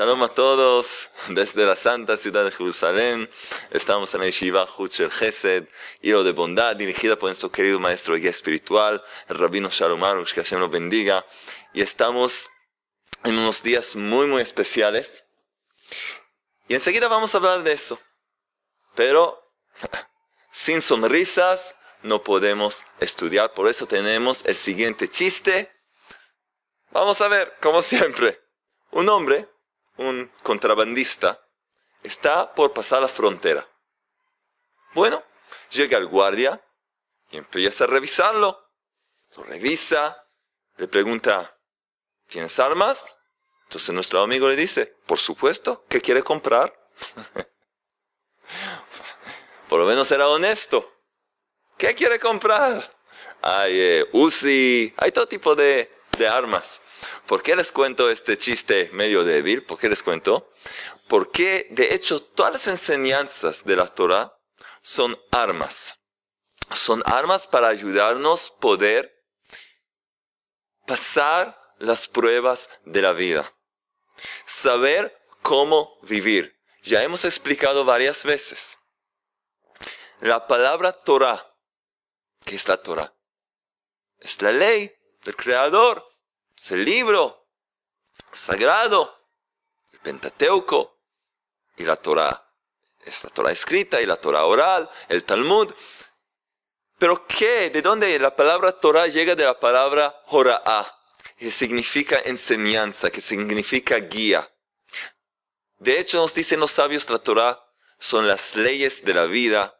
Shalom a todos desde la santa ciudad de Jerusalén. Estamos en la Yeshiva Huchel Gesed, Hilo de Bondad, dirigida por nuestro querido maestro guía espiritual, el rabino Shalom que Hashem lo bendiga. Y estamos en unos días muy, muy especiales. Y enseguida vamos a hablar de eso. Pero sin sonrisas no podemos estudiar. Por eso tenemos el siguiente chiste. Vamos a ver, como siempre. Un hombre un contrabandista, está por pasar la frontera. Bueno, llega el guardia y empieza a revisarlo. Lo revisa, le pregunta, ¿tienes armas? Entonces nuestro amigo le dice, por supuesto, ¿qué quiere comprar? por lo menos era honesto. ¿Qué quiere comprar? Hay eh, Uzi, hay todo tipo de armas. ¿Por qué les cuento este chiste medio débil? ¿Por qué les cuento? Porque de hecho todas las enseñanzas de la Torah son armas. Son armas para ayudarnos poder pasar las pruebas de la vida. Saber cómo vivir. Ya hemos explicado varias veces. La palabra Torah, ¿Qué es la Torah, es la ley del Creador, el libro sagrado, el Pentateuco y la Torah. Es la Torah escrita y la torá oral, el Talmud. Pero ¿qué? ¿De dónde la palabra torá llega de la palabra horaá Que significa enseñanza, que significa guía. De hecho, nos dicen los sabios, la Torah son las leyes de la vida.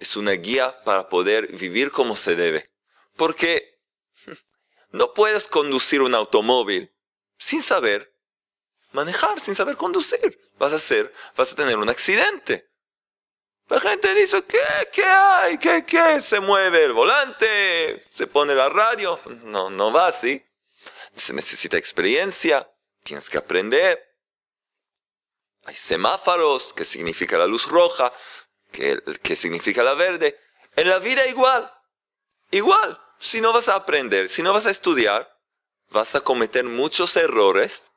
Es una guía para poder vivir como se debe. Porque no puedes conducir un automóvil sin saber manejar, sin saber conducir. Vas a hacer, vas a tener un accidente. La gente dice, ¿qué? ¿Qué hay? ¿Qué? ¿Qué? Se mueve el volante, se pone la radio. No, no va así. Se necesita experiencia, tienes que aprender. Hay semáforos, que significa la luz roja, que, que significa la verde. En la vida igual, igual si no vas a aprender, si no vas a estudiar, vas a cometer muchos errores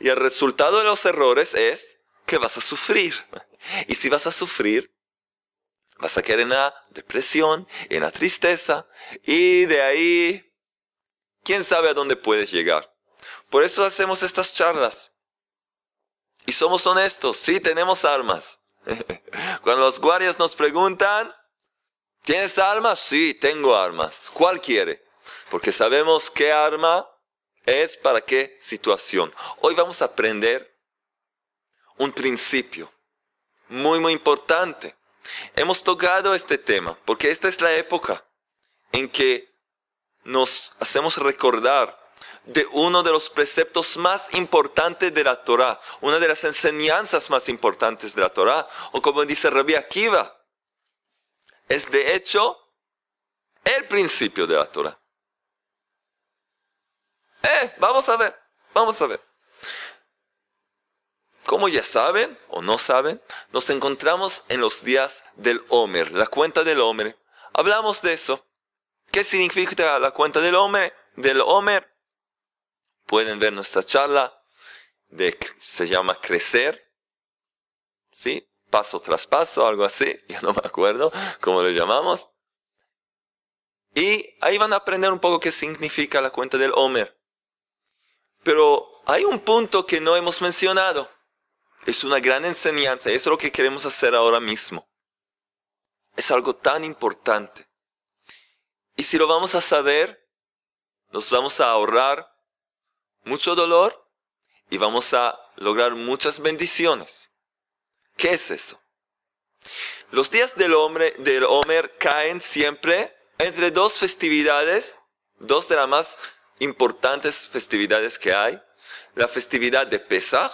y el resultado de los errores es que vas a sufrir. Y si vas a sufrir, vas a caer en la depresión, en la tristeza y de ahí, quién sabe a dónde puedes llegar. Por eso hacemos estas charlas. Y somos honestos, sí tenemos armas. Cuando los guardias nos preguntan, ¿Tienes armas? Sí, tengo armas. ¿Cuál quiere? Porque sabemos qué arma es para qué situación. Hoy vamos a aprender un principio muy, muy importante. Hemos tocado este tema porque esta es la época en que nos hacemos recordar de uno de los preceptos más importantes de la Torah, una de las enseñanzas más importantes de la Torah, o como dice Rabbi Akiva, es de hecho el principio de la Torah. Eh, vamos a ver, vamos a ver. Como ya saben o no saben, nos encontramos en los días del Homer, la cuenta del Homer. Hablamos de eso. ¿Qué significa la cuenta del Homer? Del Homer. Pueden ver nuestra charla se llama crecer. ¿Sí? paso tras paso, algo así, ya no me acuerdo cómo lo llamamos. Y ahí van a aprender un poco qué significa la cuenta del Homer. Pero hay un punto que no hemos mencionado. Es una gran enseñanza, y es lo que queremos hacer ahora mismo. Es algo tan importante. Y si lo vamos a saber, nos vamos a ahorrar mucho dolor y vamos a lograr muchas bendiciones. ¿Qué es eso? Los días del, hombre, del Homer caen siempre entre dos festividades, dos de las más importantes festividades que hay. La festividad de Pesach,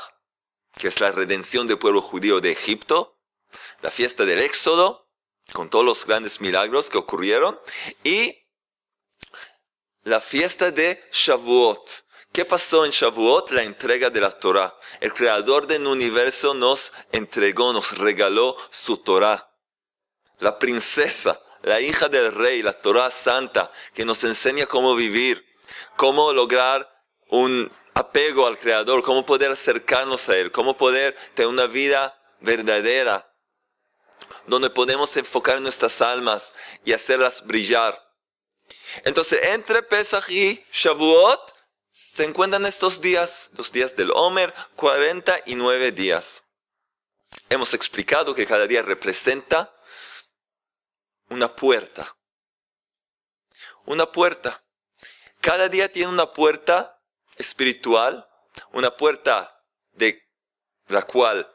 que es la redención del pueblo judío de Egipto, la fiesta del Éxodo, con todos los grandes milagros que ocurrieron, y la fiesta de Shavuot, ¿Qué pasó en Shavuot? La entrega de la Torah. El creador del universo nos entregó, nos regaló su Torah. La princesa, la hija del rey, la Torah santa, que nos enseña cómo vivir, cómo lograr un apego al creador, cómo poder acercarnos a él, cómo poder tener una vida verdadera, donde podemos enfocar nuestras almas y hacerlas brillar. Entonces, entre Pesach y Shavuot, se encuentran estos días, los días del Homer, 49 días. Hemos explicado que cada día representa una puerta. Una puerta. Cada día tiene una puerta espiritual, una puerta de la cual,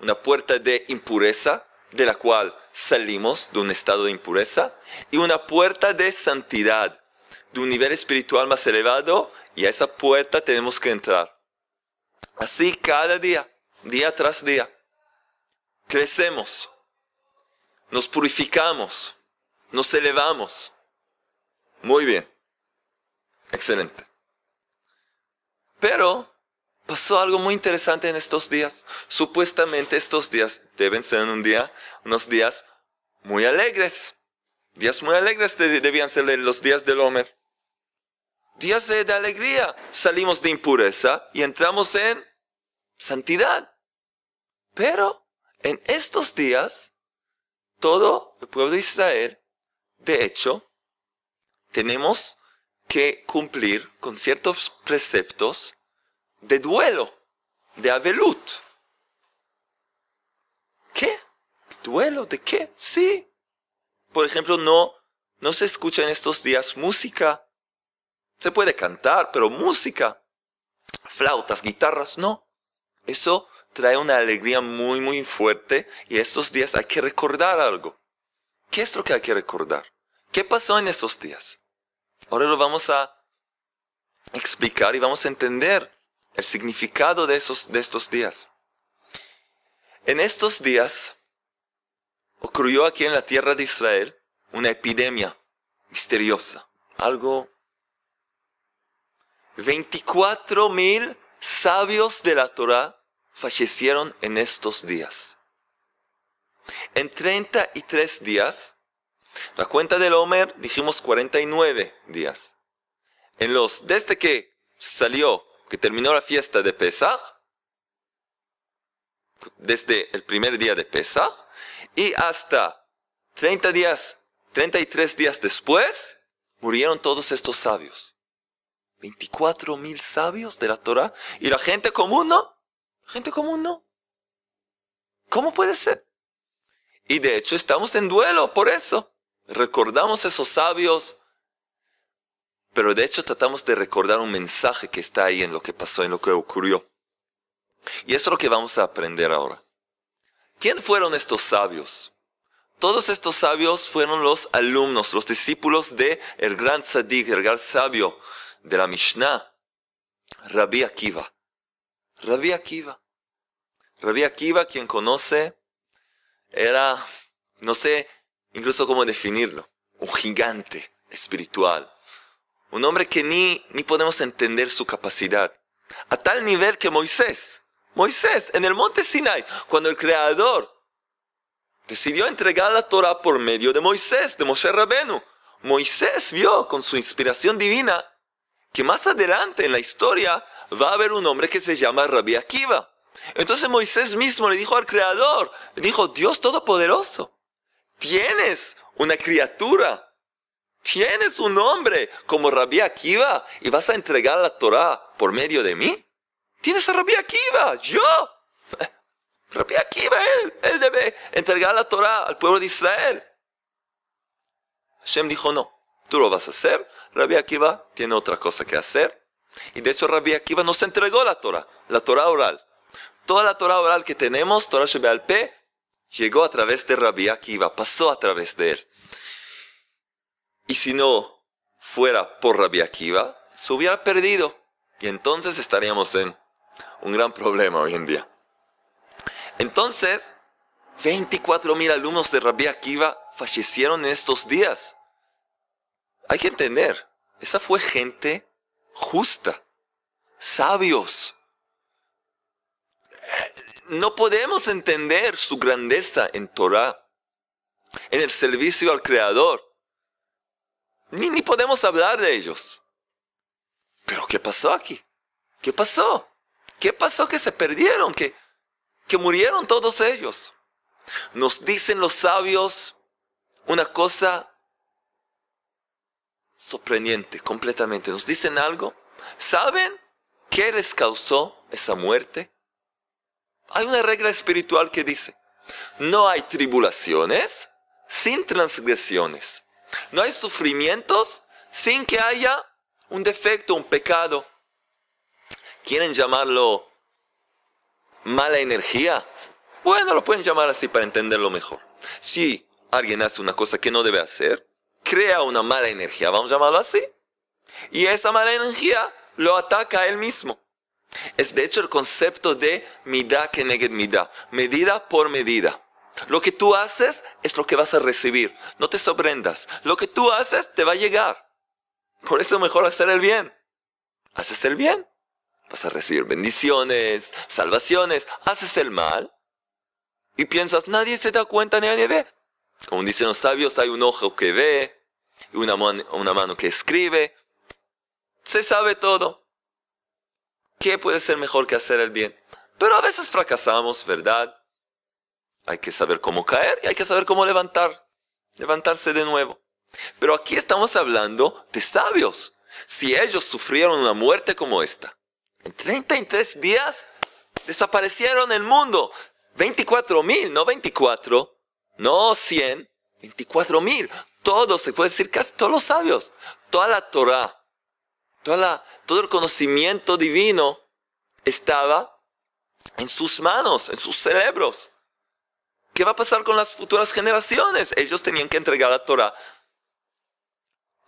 una puerta de impureza, de la cual salimos de un estado de impureza, y una puerta de santidad, de un nivel espiritual más elevado y a esa puerta tenemos que entrar. Así cada día, día tras día. Crecemos, nos purificamos, nos elevamos. Muy bien. Excelente. Pero pasó algo muy interesante en estos días. Supuestamente estos días deben ser un día, unos días muy alegres. Días muy alegres debían ser los días del Homer días de, alegría, salimos de impureza y entramos en santidad. Pero en estos días, todo el pueblo de Israel, de hecho, tenemos que cumplir con ciertos preceptos de duelo, de avelut. ¿Qué? ¿Duelo de qué? Sí. Por ejemplo, no, no se escucha en estos días música, se puede cantar, pero música, flautas, guitarras, no. Eso trae una alegría muy, muy fuerte y estos días hay que recordar algo. ¿Qué es lo que hay que recordar? ¿Qué pasó en estos días? Ahora lo vamos a explicar y vamos a entender el significado de, esos, de estos días. En estos días ocurrió aquí en la tierra de Israel una epidemia misteriosa, algo 24 mil sabios de la Torá fallecieron en estos días. En 33 días, la cuenta del Homer dijimos 49 días. En los, desde que salió, que terminó la fiesta de Pesach, desde el primer día de Pesach, y hasta 30 días, 33 días después, murieron todos estos sabios. 24 mil sabios de la Torah y la gente común no. gente común no. ¿Cómo puede ser? Y de hecho estamos en duelo por eso. Recordamos esos sabios, pero de hecho tratamos de recordar un mensaje que está ahí en lo que pasó, en lo que ocurrió. Y eso es lo que vamos a aprender ahora. ¿Quién fueron estos sabios? Todos estos sabios fueron los alumnos, los discípulos de el gran sadik, el gran sabio de la Mishnah, Rabbi Akiva. Rabbi Akiva. Rabbi Akiva, quien conoce, era, no sé incluso cómo definirlo, un gigante espiritual. Un hombre que ni, ni podemos entender su capacidad. A tal nivel que Moisés, Moisés en el monte Sinai, cuando el Creador decidió entregar la Torah por medio de Moisés, de Moshe Rabenu, Moisés vio con su inspiración divina que más adelante en la historia va a haber un hombre que se llama Rabbi Akiva. Entonces Moisés mismo le dijo al Creador, le dijo, Dios Todopoderoso, tienes una criatura, tienes un hombre como Rabbi Akiva y vas a entregar la Torah por medio de mí. Tienes a Rabbi Akiva, yo. Rabbi Akiva, él, él debe entregar la Torah al pueblo de Israel. Hashem dijo, no, tú lo vas a hacer. Rabbi Akiva tiene otra cosa que hacer. Y de eso Rabbi Akiva nos entregó la Torah, la Torah oral. Toda la Torah oral que tenemos, Torah al P, llegó a través de Rabbi Akiva, pasó a través de él. Y si no fuera por Rabbi Akiva, se hubiera perdido. Y entonces estaríamos en un gran problema hoy en día. Entonces, 24.000 alumnos de Rabbi Akiva fallecieron en estos días. Hay que entender, esa fue gente justa, sabios. Eh, no podemos entender su grandeza en Torah, en el servicio al Creador. Ni, ni podemos hablar de ellos. Pero ¿qué pasó aquí? ¿Qué pasó? ¿Qué pasó que se perdieron? Que, que murieron todos ellos. Nos dicen los sabios una cosa Sorprendiente, completamente. Nos dicen algo. ¿Saben qué les causó esa muerte? Hay una regla espiritual que dice, no hay tribulaciones sin transgresiones. No hay sufrimientos sin que haya un defecto, un pecado. ¿Quieren llamarlo mala energía? Bueno, lo pueden llamar así para entenderlo mejor. Si alguien hace una cosa que no debe hacer, crea una mala energía, vamos a llamarlo así, y esa mala energía lo ataca a él mismo. Es de hecho el concepto de mida que neged mida, medida por medida. Lo que tú haces es lo que vas a recibir. No te sorprendas. Lo que tú haces te va a llegar. Por eso es mejor hacer el bien. Haces el bien. Vas a recibir bendiciones, salvaciones. Haces el mal. Y piensas, nadie se da cuenta ni nadie ve. Como dicen los sabios, hay un ojo que ve, una, una mano que escribe. Se sabe todo. ¿Qué puede ser mejor que hacer el bien? Pero a veces fracasamos, ¿verdad? Hay que saber cómo caer y hay que saber cómo levantar, levantarse de nuevo. Pero aquí estamos hablando de sabios. Si ellos sufrieron una muerte como esta, en 33 días desaparecieron el mundo. 24 mil, no 24 no 100, 24 mil. Todos, se puede decir casi todos los sabios, toda la Torah, toda todo el conocimiento divino estaba en sus manos, en sus cerebros. ¿Qué va a pasar con las futuras generaciones? Ellos tenían que entregar la Torah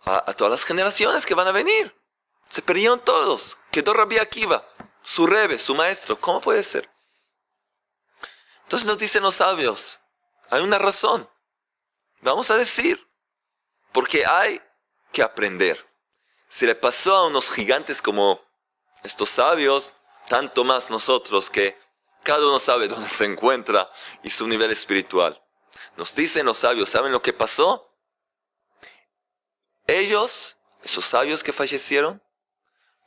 a, todas las generaciones que van a venir. Se perdieron todos. Quedó Rabbi Akiva, su rebe, su maestro. ¿Cómo puede ser? Entonces nos dicen los sabios, hay una razón. Vamos a decir, porque hay que aprender. Si le pasó a unos gigantes como estos sabios, tanto más nosotros que cada uno sabe dónde se encuentra y su nivel espiritual. Nos dicen los sabios, ¿saben lo que pasó? Ellos, esos sabios que fallecieron,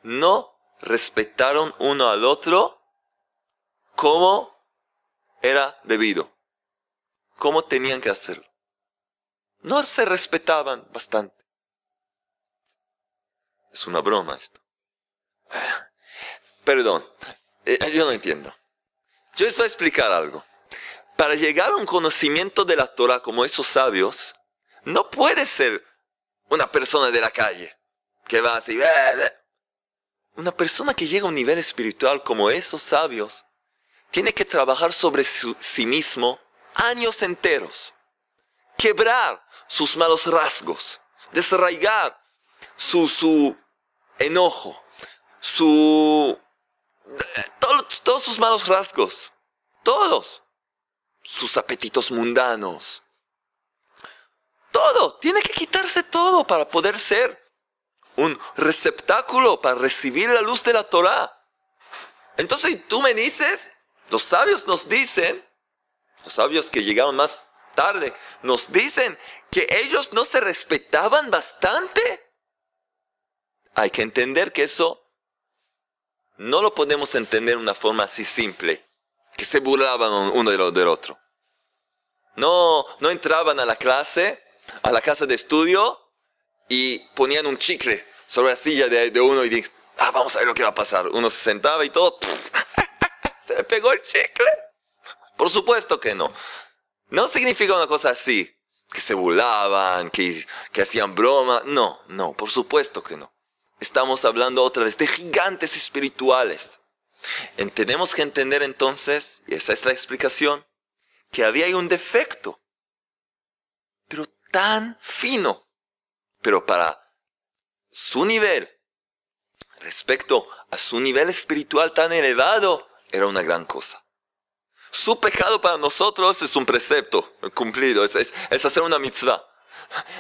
no respetaron uno al otro como era debido cómo tenían que hacerlo. No se respetaban bastante. Es una broma esto. Ah, perdón, eh, eh, yo no entiendo. Yo les voy a explicar algo. Para llegar a un conocimiento de la Torah como esos sabios, no puede ser una persona de la calle que va así. Eh, una persona que llega a un nivel espiritual como esos sabios tiene que trabajar sobre sí mismo años enteros, quebrar sus malos rasgos, desarraigar su, su enojo, su... Eh, todos, todos sus malos rasgos, todos, sus apetitos mundanos, todo, tiene que quitarse todo para poder ser un receptáculo para recibir la luz de la Torah. Entonces tú me dices, los sabios nos dicen los sabios que llegaron más tarde, nos dicen que ellos no se respetaban bastante. Hay que entender que eso no lo podemos entender de una forma así simple, que se burlaban uno del otro. No, no entraban a la clase, a la casa de estudio y ponían un chicle sobre la silla de, uno y dicen, ah, vamos a ver lo que va a pasar. Uno se sentaba y todo, se le pegó el chicle. Por supuesto que no. No significa una cosa así, que se burlaban, que, hacían broma. No, no, por supuesto que no. Estamos hablando otra vez de gigantes espirituales. tenemos que entender entonces, y esa es la explicación, que había un defecto, pero tan fino, pero para su nivel, respecto a su nivel espiritual tan elevado, era una gran cosa. Su pecado para nosotros es un precepto cumplido, es, hacer una mitzvah.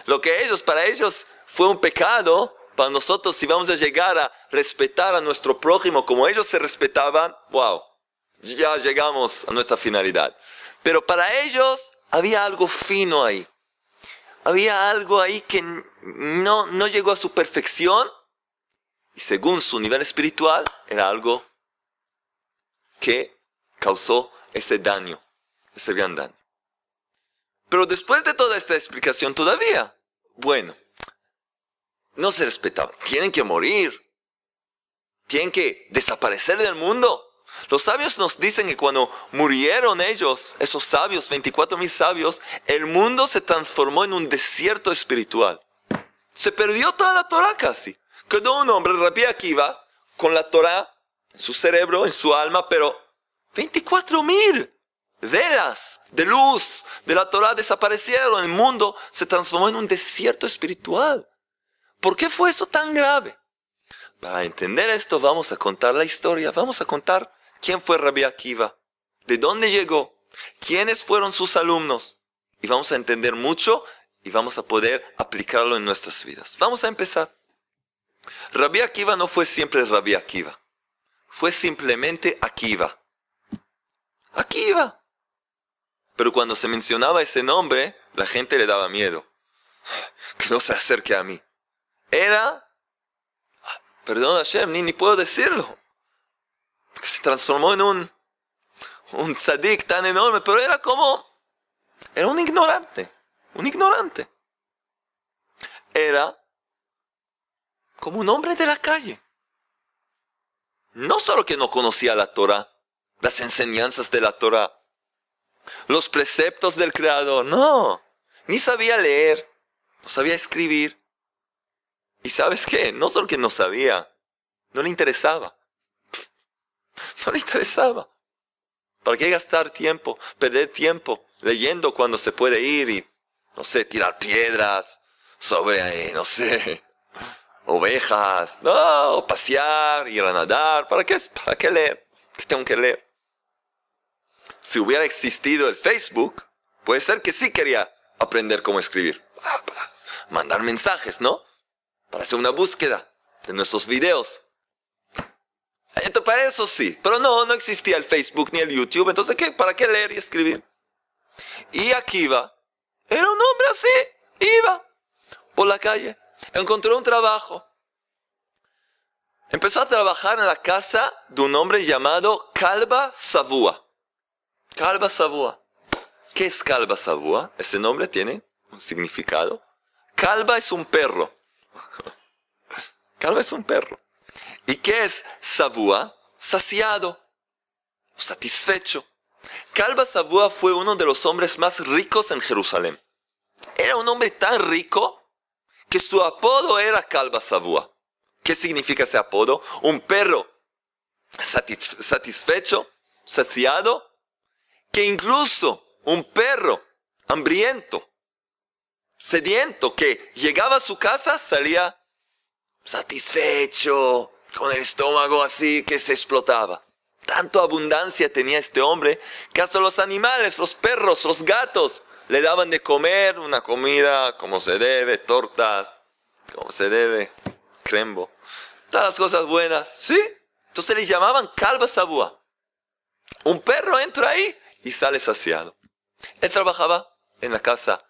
Lo que ellos, para ellos, fue un pecado, para nosotros, si vamos a llegar a respetar a nuestro prójimo como ellos se respetaban, wow, ya llegamos a nuestra finalidad. Pero para ellos había algo fino ahí. Había algo ahí que no, no llegó a su perfección y según su nivel espiritual era algo que causó ese daño, ese gran daño. Pero después de toda esta explicación todavía, bueno, no se respetaban. Tienen que morir. Tienen que desaparecer del mundo. Los sabios nos dicen que cuando murieron ellos, esos sabios, 24 mil sabios, el mundo se transformó en un desierto espiritual. Se perdió toda la Torah casi. Quedó un hombre, Rabbi Akiva, con la Torah en su cerebro, en su alma, pero 24 mil velas de luz de la Torah desaparecieron. El mundo se transformó en un desierto espiritual. ¿Por qué fue eso tan grave? Para entender esto vamos a contar la historia, vamos a contar quién fue Rabbi Akiva, de dónde llegó, quiénes fueron sus alumnos. Y vamos a entender mucho y vamos a poder aplicarlo en nuestras vidas. Vamos a empezar. Rabbi Akiva no fue siempre Rabbi Akiva, fue simplemente Akiva. Aquí iba. Pero cuando se mencionaba ese nombre, la gente le daba miedo. Que no se acerque a mí. Era... Perdón, Hashem, ni, puedo decirlo. Porque se transformó en un... Un tzadik tan enorme, pero era como... Era un ignorante. Un ignorante. Era como un hombre de la calle. No solo que no conocía la Torah, las enseñanzas de la Torah, los preceptos del Creador. No, ni sabía leer, no sabía escribir. ¿Y sabes qué? No solo que no sabía, no le interesaba. No le interesaba. ¿Para qué gastar tiempo, perder tiempo leyendo cuando se puede ir y, no sé, tirar piedras sobre, eh, no sé, ovejas, no, pasear, ir a nadar? ¿Para qué, para qué leer? ¿Qué tengo que leer? si hubiera existido el Facebook, puede ser que sí quería aprender cómo escribir. mandar mensajes, ¿no? Para hacer una búsqueda de nuestros videos. Entonces, para eso sí. Pero no, no existía el Facebook ni el YouTube. Entonces, ¿qué? ¿para qué leer y escribir? Y aquí va. era un hombre así. Iba por la calle. Encontró un trabajo. Empezó a trabajar en la casa de un hombre llamado Calva Savua. Calva Sabua. ¿Qué es Calva Sabua? Ese nombre tiene un significado. Calva es un perro. Calva es un perro. ¿Y qué es Sabua? Saciado, satisfecho. Calva Sabua fue uno de los hombres más ricos en Jerusalén. Era un hombre tan rico que su apodo era Calva Sabua. ¿Qué significa ese apodo? Un perro satisfecho, saciado que incluso un perro hambriento, sediento, que llegaba a su casa salía satisfecho, con el estómago así que se explotaba. Tanto abundancia tenía este hombre que hasta los animales, los perros, los gatos le daban de comer una comida como se debe, tortas, como se debe, crembo, todas las cosas buenas, ¿sí? Entonces le llamaban calva sabúa. Un perro entra ahí y sale saciado. Él trabajaba en la casa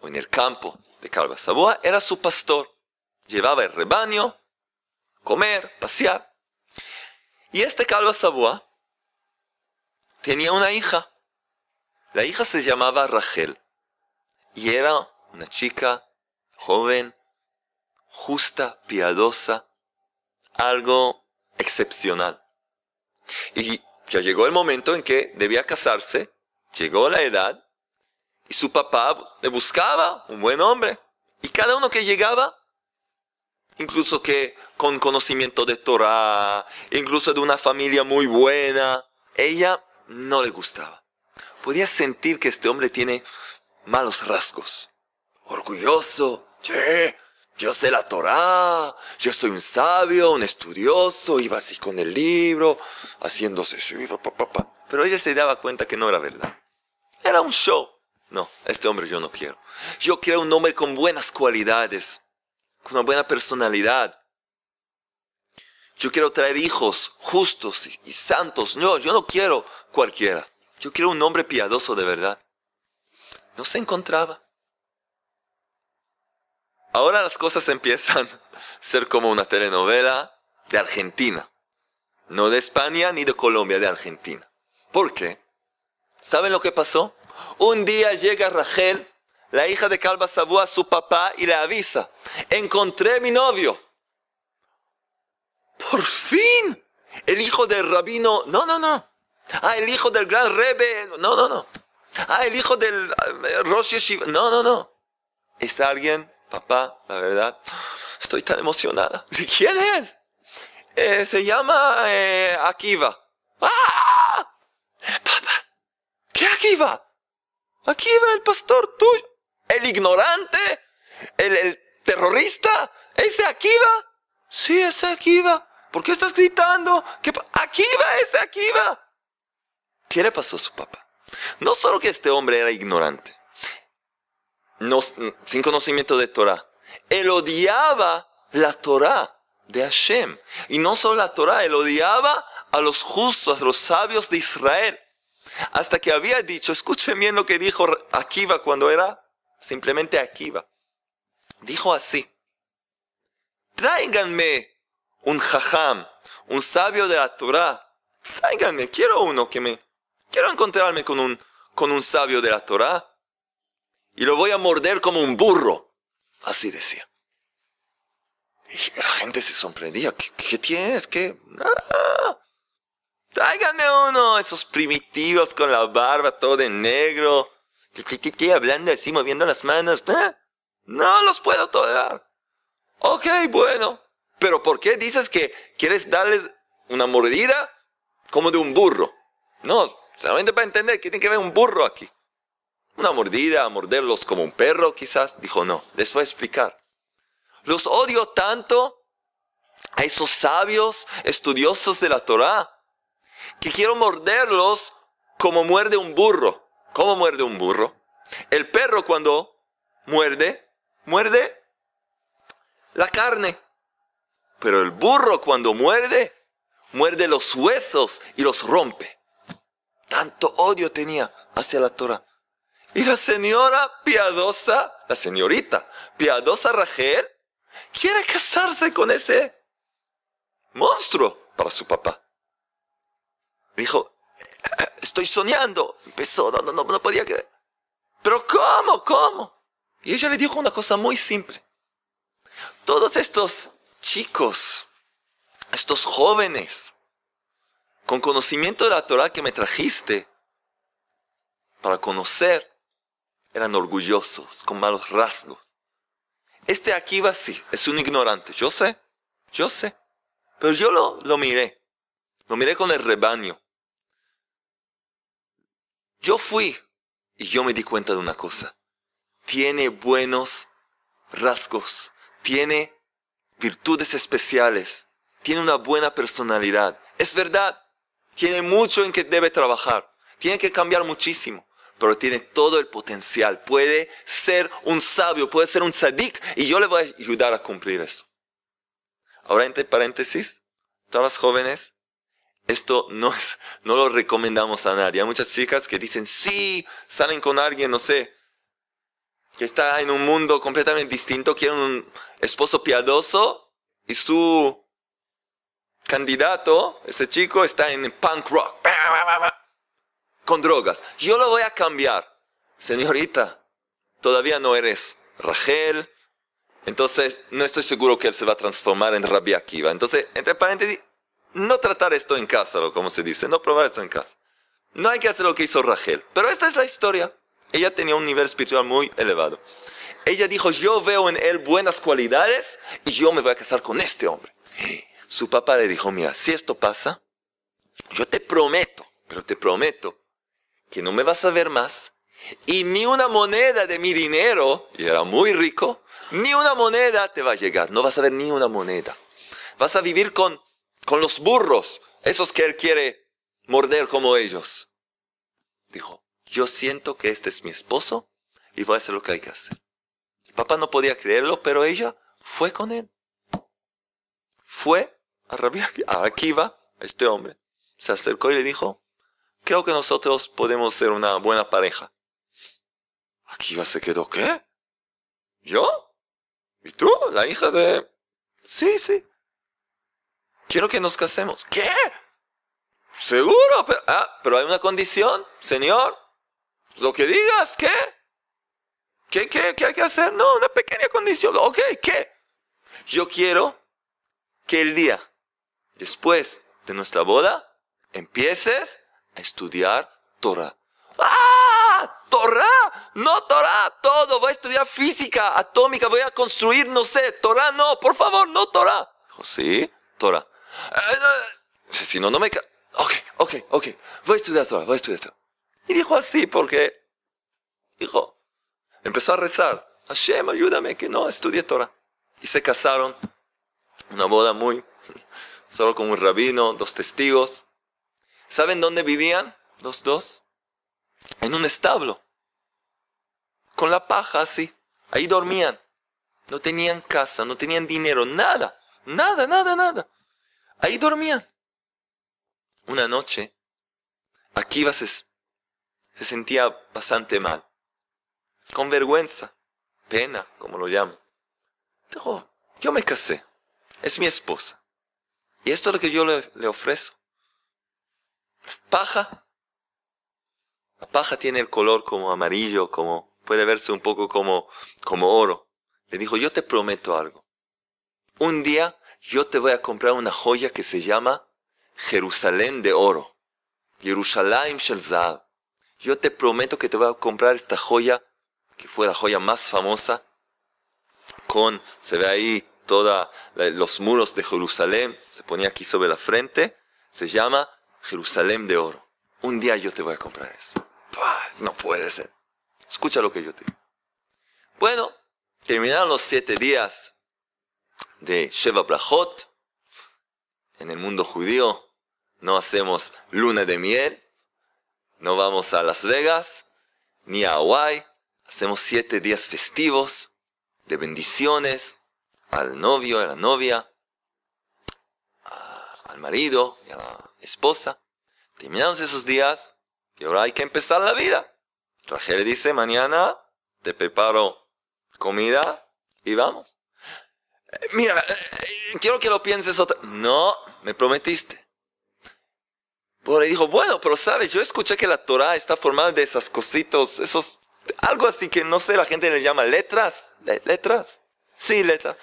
o en el campo de Saboa era su pastor. Llevaba el rebaño, comer, pasear. Y este Saboa tenía una hija. La hija se llamaba Rachel y era una chica joven, justa, piadosa, algo excepcional. Y ya llegó el momento en que debía casarse, llegó la edad, y su papá le buscaba un buen hombre. Y cada uno que llegaba, incluso que con conocimiento de Torah, incluso de una familia muy buena, ella no le gustaba. Podía sentir que este hombre tiene malos rasgos. Orgulloso, yo sé la Torá, yo soy un sabio, un estudioso, iba así con el libro, haciéndose su Pero ella se daba cuenta que no era verdad. Era un show. No, este hombre yo no quiero. Yo quiero un hombre con buenas cualidades, con una buena personalidad. Yo quiero traer hijos justos y santos. No, yo no quiero cualquiera. Yo quiero un hombre piadoso de verdad. No se encontraba. Ahora las cosas empiezan a ser como una telenovela de Argentina. No de España ni de Colombia, de Argentina. ¿Por qué? ¿Saben lo que pasó? Un día llega Rachel, la hija de Calva a su papá y le avisa, encontré mi novio. Por fin, el hijo del rabino, no, no, no. Ah, el hijo del gran rebe, no, no, no. Ah, el hijo del eh, Rosh no, no, no. Es alguien papá, la verdad, estoy tan emocionada. ¿Quién es? Eh, se llama eh, Akiva. ¡Ah! Papá, ¿qué Akiva? Akiva, el pastor tuyo, el ignorante, el, terrorista, ese Akiva. Sí, ese Akiva. ¿Por qué estás gritando? ¿Qué ¡Akiva, ese Akiva! ¿Qué le pasó a su papá? No solo que este hombre era ignorante, sin conocimiento de Torah. Él odiaba la Torah de Hashem. Y no solo la Torah, él odiaba a los justos, a los sabios de Israel. Hasta que había dicho, escuchen bien lo que dijo Akiva cuando era simplemente Akiva. Dijo así, tráiganme un jajam, un sabio de la Torah. Tráiganme, quiero uno que me... Quiero encontrarme con un, con un sabio de la Torah y lo voy a morder como un burro. Así decía. Y la gente se sorprendía. ¿Qué, tienes? ¿Qué? ¡Ah! uno, esos primitivos con la barba todo de negro. ¿Qué, hablando así, moviendo las manos? ¿Eh? No los puedo tolerar. Ok, bueno. Pero ¿por qué dices que quieres darles una mordida como de un burro? No, solamente para entender que tiene que ver un burro aquí. Una mordida, a morderlos como un perro, quizás. Dijo, no, les voy a explicar. Los odio tanto a esos sabios estudiosos de la Torá que quiero morderlos como muerde un burro. ¿Cómo muerde un burro? El perro cuando muerde, muerde la carne. Pero el burro cuando muerde, muerde los huesos y los rompe. Tanto odio tenía hacia la Torah. Y la señora piadosa, la señorita piadosa Rachel, quiere casarse con ese monstruo para su papá. Dijo, eh, estoy soñando. Empezó, no, no, no podía creer. Pero ¿cómo? ¿Cómo? Y ella le dijo una cosa muy simple. Todos estos chicos, estos jóvenes, con conocimiento de la Torah que me trajiste, para conocer eran orgullosos, con malos rasgos. Este aquí va así, es un ignorante. Yo sé, yo sé. Pero yo lo, lo miré. Lo miré con el rebaño. Yo fui y yo me di cuenta de una cosa. Tiene buenos rasgos. Tiene virtudes especiales. Tiene una buena personalidad. Es verdad. Tiene mucho en que debe trabajar. Tiene que cambiar muchísimo pero tiene todo el potencial. Puede ser un sabio, puede ser un sadik y yo le voy a ayudar a cumplir eso. Ahora, entre paréntesis, todas las jóvenes, esto no, es, no lo recomendamos a nadie. Hay muchas chicas que dicen, sí, salen con alguien, no sé, que está en un mundo completamente distinto, quieren un esposo piadoso y su candidato, ese chico, está en punk rock con drogas. Yo lo voy a cambiar. Señorita, todavía no eres Rachel. Entonces, no estoy seguro que él se va a transformar en Rabia Entonces, entre paréntesis, no tratar esto en casa, como se dice, no probar esto en casa. No hay que hacer lo que hizo Rachel. Pero esta es la historia. Ella tenía un nivel espiritual muy elevado. Ella dijo, yo veo en él buenas cualidades y yo me voy a casar con este hombre. Su papá le dijo, mira, si esto pasa, yo te prometo, pero te prometo que no me vas a ver más, y ni una moneda de mi dinero, y era muy rico, ni una moneda te va a llegar, no vas a ver ni una moneda. Vas a vivir con, con los burros, esos que él quiere morder como ellos. Dijo, yo siento que este es mi esposo y voy a hacer lo que hay que hacer. El papá no podía creerlo, pero ella fue con él. Fue a aquí Akiva, este hombre, se acercó y le dijo, Creo que nosotros podemos ser una buena pareja. ¿Aquí Akiva se quedó, ¿qué? ¿Yo? ¿Y tú? ¿La hija de...? Sí, sí. Quiero que nos casemos. ¿Qué? Seguro, pero, ah, pero hay una condición, señor. Lo que digas, ¿qué? ¿Qué, qué, qué hay que hacer? No, una pequeña condición. Ok, ¿qué? Yo quiero que el día después de nuestra boda empieces a estudiar Torah. ¡Ah! ¡Torah! ¡No Torah! Todo, voy a estudiar física atómica, voy a construir, no sé, Torah no, por favor, no Torah. Dijo, sí, Torah. Eh, eh, si no, no me... Ca ok, ok, ok, voy a estudiar Torah, voy a estudiar Torah. Y dijo así porque, dijo, empezó a rezar, Hashem, ayúdame que no estudie Torah. Y se casaron, una boda muy, solo con un rabino, dos testigos. ¿Saben dónde vivían los dos? En un establo. Con la paja así. Ahí dormían. No tenían casa, no tenían dinero, nada. Nada, nada, nada. Ahí dormían. Una noche, Akiva se, se sentía bastante mal. Con vergüenza, pena, como lo llamo Dijo, yo me casé. Es mi esposa. Y esto es lo que yo le ofrezco. Paja. La paja tiene el color como amarillo, como puede verse un poco como, como oro. Le dijo, yo te prometo algo. Un día yo te voy a comprar una joya que se llama Jerusalén de oro. Jerusalem Shel Yo te prometo que te voy a comprar esta joya, que fue la joya más famosa, con, se ve ahí todos los muros de Jerusalén, se ponía aquí sobre la frente, se llama Jerusalén de oro. Un día yo te voy a comprar eso. No puede ser. Escucha lo que yo te digo. Bueno, terminaron los siete días de Sheva Brachot. En el mundo judío no hacemos luna de miel. No vamos a Las Vegas ni a Hawái. Hacemos siete días festivos de bendiciones al novio, a la novia, marido y a la esposa. Terminamos esos días y ahora hay que empezar la vida. Rachel dice, mañana te preparo comida y vamos. Eh, mira, eh, eh, quiero que lo pienses otra. No, me prometiste. Por dijo, bueno, pero sabes, yo escuché que la Torah está formada de esas cositas, esos, algo así que no sé, la gente le llama letras, letras. Sí, letras.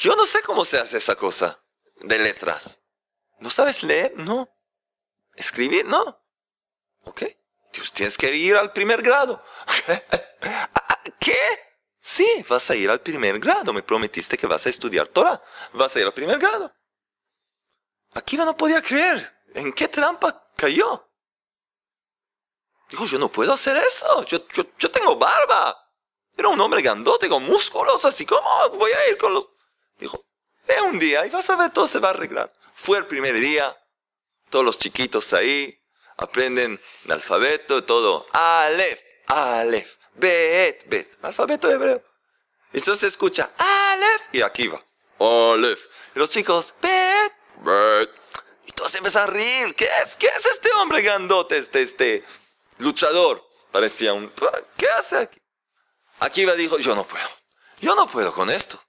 Yo no sé cómo se hace esa cosa de letras. ¿No sabes leer? No. ¿Escribir? No. ¿Ok? Tienes que ir al primer grado. ¿Qué? Sí, vas a ir al primer grado. Me prometiste que vas a estudiar Torah. Vas a ir al primer grado. Akiva no podía creer. ¿En qué trampa cayó? Dijo, yo no puedo hacer eso. Yo, yo, tengo barba. Era un hombre grandote con músculos, así como voy a ir con los... Dijo, ve eh, un día y vas a ver, todo se va a arreglar. Fue el primer día, todos los chiquitos ahí aprenden el alfabeto, todo. alef, alef, Bet, Bet, alfabeto hebreo. Y entonces se escucha alef y aquí va. Aleph. Y los chicos, Bet, Bet. Y todos se empiezan a reír. ¿Qué es? ¿Qué es este hombre gandote, este, este luchador? Parecía un... Ah, ¿Qué hace aquí? Aquí va dijo, yo no puedo. Yo no puedo con esto.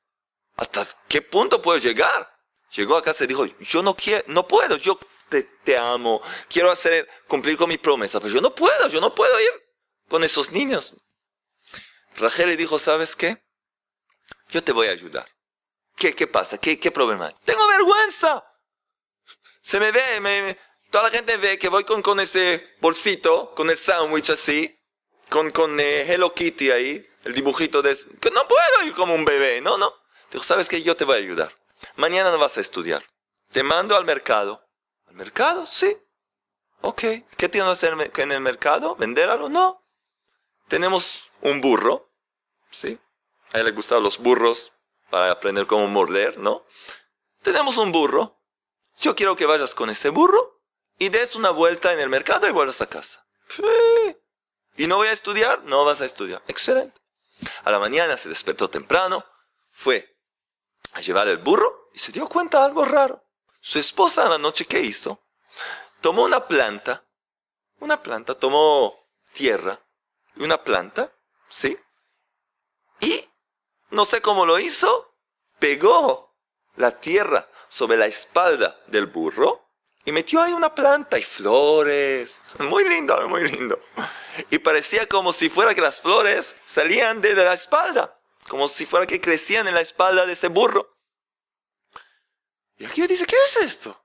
¿Hasta qué punto puedo llegar? Llegó a casa y dijo, yo no quiero, no puedo, yo te, te, amo, quiero hacer, cumplir con mi promesa, pero yo no puedo, yo no puedo ir con esos niños. Rachel le dijo, ¿sabes qué? Yo te voy a ayudar. ¿Qué, qué pasa? ¿Qué, ¿Qué problema hay? Tengo vergüenza. Se me ve, me, toda la gente ve que voy con, con ese bolsito, con el sándwich así, con, con eh, Hello Kitty ahí, el dibujito de... Que no puedo ir como un bebé, no, no. Dijo, ¿sabes qué? Yo te voy a ayudar. Mañana no vas a estudiar. Te mando al mercado. ¿Al mercado? Sí. Ok. ¿Qué tienes que hacer en el mercado? ¿Vender algo? No. Tenemos un burro. ¿Sí? A él le gustan los burros para aprender cómo morder, ¿no? Tenemos un burro. Yo quiero que vayas con ese burro y des una vuelta en el mercado y vuelvas a casa. ¿Y no voy a estudiar? No vas a estudiar. Excelente. A la mañana se despertó temprano, fue a llevar el burro y se dio cuenta de algo raro. Su esposa a la noche que hizo, tomó una planta, una planta, tomó tierra una planta, ¿sí? Y no sé cómo lo hizo, pegó la tierra sobre la espalda del burro y metió ahí una planta y flores. Muy lindo, muy lindo. Y parecía como si fuera que las flores salían de la espalda como si fuera que crecían en la espalda de ese burro. Y aquí me dice, ¿qué es esto?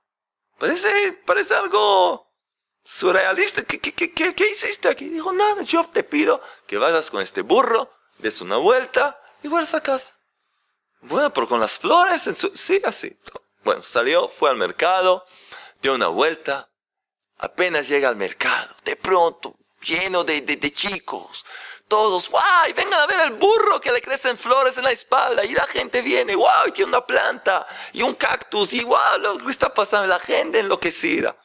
Parece, parece algo surrealista. ¿Qué, qué, qué, qué, hiciste aquí? dijo, nada, yo te pido que vayas con este burro, des una vuelta y vuelvas a casa. Bueno, pero con las flores, en su... sí, así. Bueno, salió, fue al mercado, dio una vuelta. Apenas llega al mercado, de pronto, lleno de, de chicos, todos, ¡guay! Vengan a ver el burro que le crecen flores en la espalda. Y la gente viene, ¡guau! Tiene una planta y un cactus. Y ¡guau! Lo que está pasando, la gente enloquecida.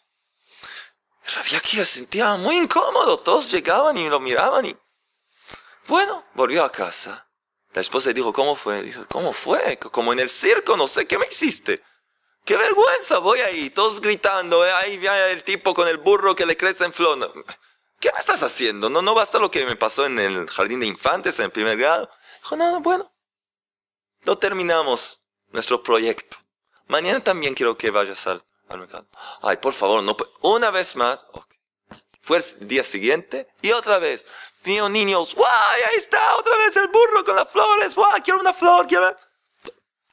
que yo sentía muy incómodo. Todos llegaban y lo miraban. Y... Bueno, volvió a casa. La esposa le dijo, ¿cómo fue? Dijo, ¿cómo fue? Como en el circo, no sé, ¿qué me hiciste? ¡Qué vergüenza! Voy ahí, todos gritando, ¿eh? ahí viene el tipo con el burro que le crece en flores. ¿qué me estás haciendo? No, no basta lo que me pasó en el jardín de infantes, en el primer grado. Dijo, no, bueno, no terminamos nuestro proyecto. Mañana también quiero que vayas al, al mercado. Ay, por favor, no. Una vez más. Fue el día siguiente y otra vez. Niños, niños, guay, ahí está, otra vez el burro con las flores, guay, quiero una flor,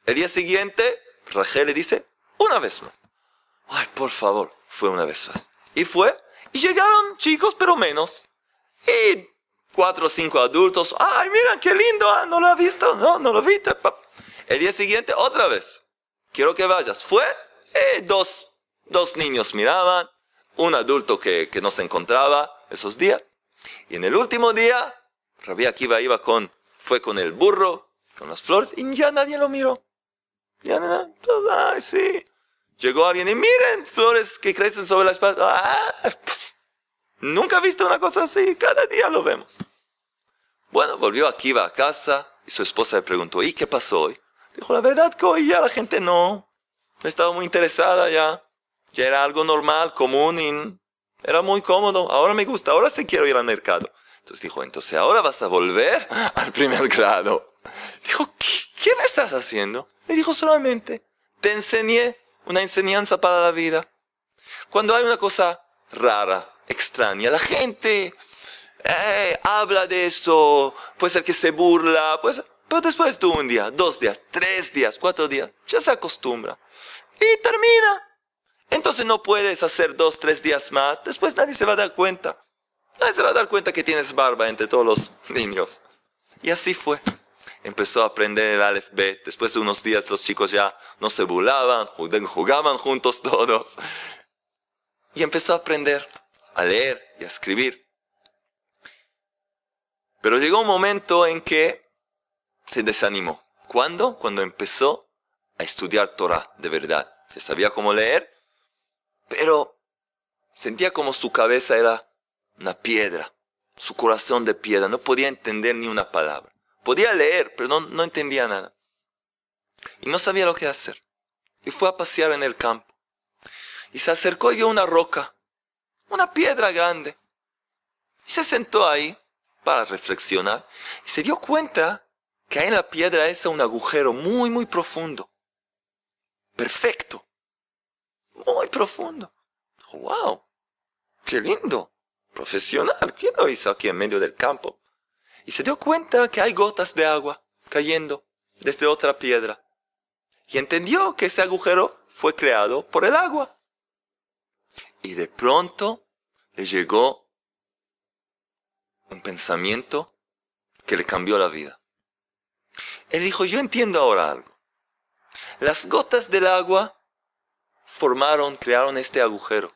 El día siguiente, Rajel le dice, una vez más. Ay, por favor, fue una vez más. Y fue llegaron chicos, pero menos. Y cuatro o cinco adultos. ¡Ay, mira, qué lindo! Ah, no lo ha visto, no, no lo viste. El día siguiente, otra vez. Quiero que vayas. Fue, y eh, dos, niños miraban, un adulto que, no se encontraba esos días. Y en el último día, Rabí Akiva iba con, fue con el burro, con las flores, y ya nadie lo miró. Ya nada, ay, sí. Llegó alguien y miren flores que crecen sobre la espalda. Ah, nunca he visto una cosa así, cada día lo vemos. Bueno, volvió aquí, va a casa y su esposa le preguntó, ¿y qué pasó hoy? Dijo, la verdad que hoy ya la gente no, no estaba muy interesada ya. Ya era algo normal, común y era muy cómodo. Ahora me gusta, ahora sí quiero ir al mercado. Entonces dijo, entonces ahora vas a volver al primer grado. Dijo, qué me estás haciendo? Le dijo solamente, te enseñé una enseñanza para la vida. Cuando hay una cosa rara, extraña, la gente eh, habla de eso, puede ser que se burla, pues, pero después de un día, dos días, tres días, cuatro días, ya se acostumbra y termina. Entonces no puedes hacer dos, tres días más, después nadie se va a dar cuenta. Nadie se va a dar cuenta que tienes barba entre todos los niños. Y así fue empezó a aprender el Aleph Después de unos días los chicos ya no se burlaban, jugaban juntos todos. Y empezó a aprender a leer y a escribir. Pero llegó un momento en que se desanimó. ¿Cuándo? Cuando empezó a estudiar Torah de verdad. Se sabía cómo leer, pero sentía como su cabeza era una piedra, su corazón de piedra. No podía entender ni una palabra. Podía leer, pero no, no entendía nada. Y no sabía lo que hacer. Y fue a pasear en el campo. Y se acercó y vio una roca, una piedra grande. Y se sentó ahí para reflexionar. Y se dio cuenta que hay en la piedra esa un agujero muy, muy profundo. Perfecto. Muy profundo. wow, qué lindo. Profesional. ¿Quién lo hizo aquí en medio del campo? y se dio cuenta que hay gotas de agua cayendo desde otra piedra. Y entendió que ese agujero fue creado por el agua. Y de pronto le llegó un pensamiento que le cambió la vida. Él dijo, yo entiendo ahora algo. Las gotas del agua formaron, crearon este agujero.